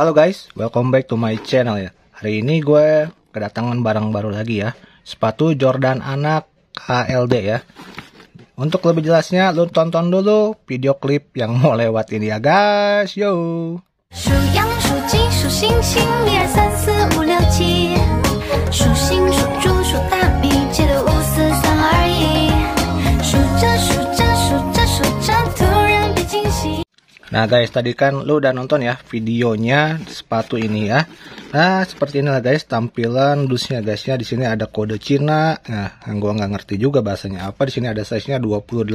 Halo guys, welcome back to my channel ya. Hari ini gue kedatangan barang baru lagi ya. Sepatu Jordan anak KLD ya. Untuk lebih jelasnya, lu tonton dulu video klip yang mau lewat ini ya guys. Yo. Nah guys tadi kan lu udah nonton ya videonya sepatu ini ya. Nah seperti inilah guys tampilan dusnya guysnya Di sini ada kode Cina. Nah yang gua nggak ngerti juga bahasanya apa. Di sini ada size nya 28.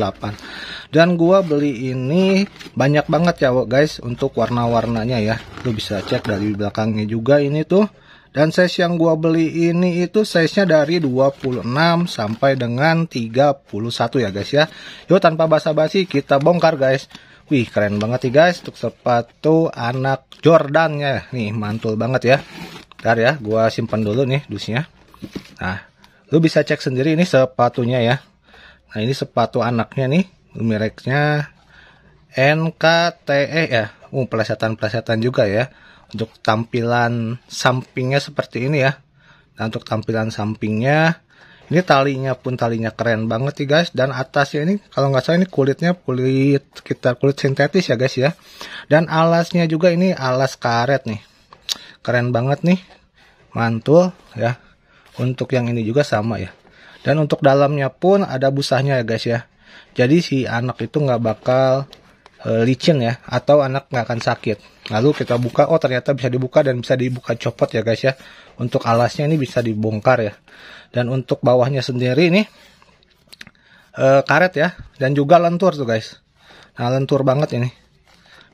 Dan gua beli ini banyak banget ya guys untuk warna-warnanya ya. Lu bisa cek dari belakangnya juga ini tuh. Dan size yang gua beli ini itu size-nya dari 26 sampai dengan 31 ya guys ya. Yuk tanpa basa-basi kita bongkar guys. Wih keren banget sih guys untuk sepatu anak Jordan ya. Nih mantul banget ya. Ntar ya gua simpan dulu nih dusnya. Nah lu bisa cek sendiri ini sepatunya ya. Nah ini sepatu anaknya nih mereknya NKTE ya. Uh pelesetan-pelesetan juga ya. Untuk tampilan sampingnya seperti ini ya. Nah untuk tampilan sampingnya ini talinya pun talinya keren banget sih guys dan atasnya ini kalau nggak salah ini kulitnya kulit sekitar kulit sintetis ya guys ya. Dan alasnya juga ini alas karet nih. Keren banget nih. Mantul ya. Untuk yang ini juga sama ya. Dan untuk dalamnya pun ada busanya ya guys ya. Jadi si anak itu nggak bakal E, licin ya atau anak nggak akan sakit lalu kita buka oh ternyata bisa dibuka dan bisa dibuka copot ya guys ya untuk alasnya ini bisa dibongkar ya dan untuk bawahnya sendiri ini e, karet ya dan juga lentur tuh guys nah lentur banget ini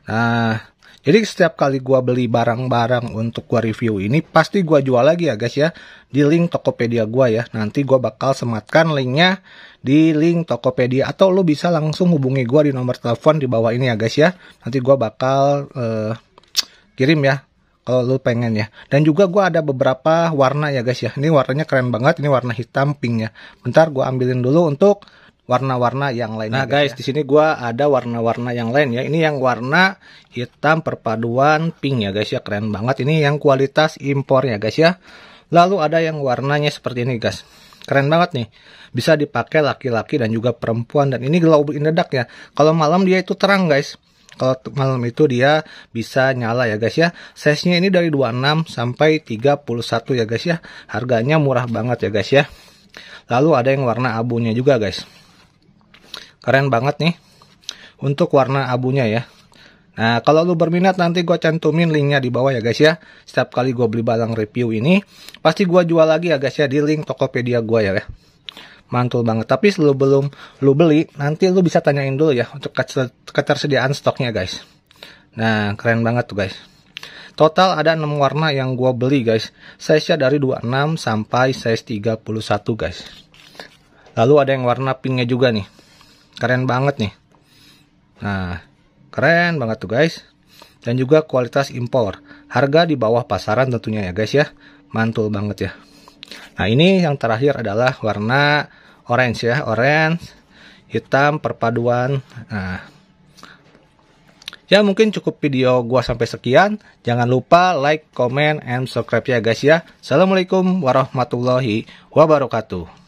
nah jadi setiap kali gue beli barang-barang untuk gue review ini, pasti gue jual lagi ya guys ya. Di link Tokopedia gue ya. Nanti gue bakal sematkan linknya di link Tokopedia. Atau lo bisa langsung hubungi gue di nomor telepon di bawah ini ya guys ya. Nanti gue bakal uh, kirim ya. Kalau lo pengen ya. Dan juga gue ada beberapa warna ya guys ya. Ini warnanya keren banget. Ini warna hitam pink ya. Bentar gue ambilin dulu untuk warna-warna yang lain. Nah, guys, ya. di sini gua ada warna-warna yang lain ya. Ini yang warna hitam perpaduan pink ya, guys ya. Keren banget ini yang kualitas impor ya, guys ya. Lalu ada yang warnanya seperti ini, guys. Keren banget nih. Bisa dipakai laki-laki dan juga perempuan dan ini glow in the dark ya. Kalau malam dia itu terang, guys. Kalau malam itu dia bisa nyala ya guys ya. Size-nya ini dari 26 sampai 31 ya guys ya. Harganya murah banget ya guys ya. Lalu ada yang warna abunya juga guys keren banget nih untuk warna abunya ya Nah, kalau lu berminat nanti gue cantumin linknya di bawah ya guys ya. Setiap kali gue beli barang review ini, pasti gue jual lagi ya guys ya di link Tokopedia gue ya. ya. Mantul banget. Tapi sebelum lu beli, nanti lu bisa tanyain dulu ya untuk ketersediaan stoknya guys. Nah, keren banget tuh guys. Total ada 6 warna yang gue beli guys. Size-nya dari 26 sampai size 31 guys. Lalu ada yang warna pinknya juga nih keren banget nih nah keren banget tuh guys dan juga kualitas impor harga di bawah pasaran tentunya ya guys ya mantul banget ya nah ini yang terakhir adalah warna orange ya orange hitam perpaduan nah Ya mungkin cukup video gua sampai sekian. Jangan lupa like, comment, and subscribe ya guys ya. Assalamualaikum warahmatullahi wabarakatuh.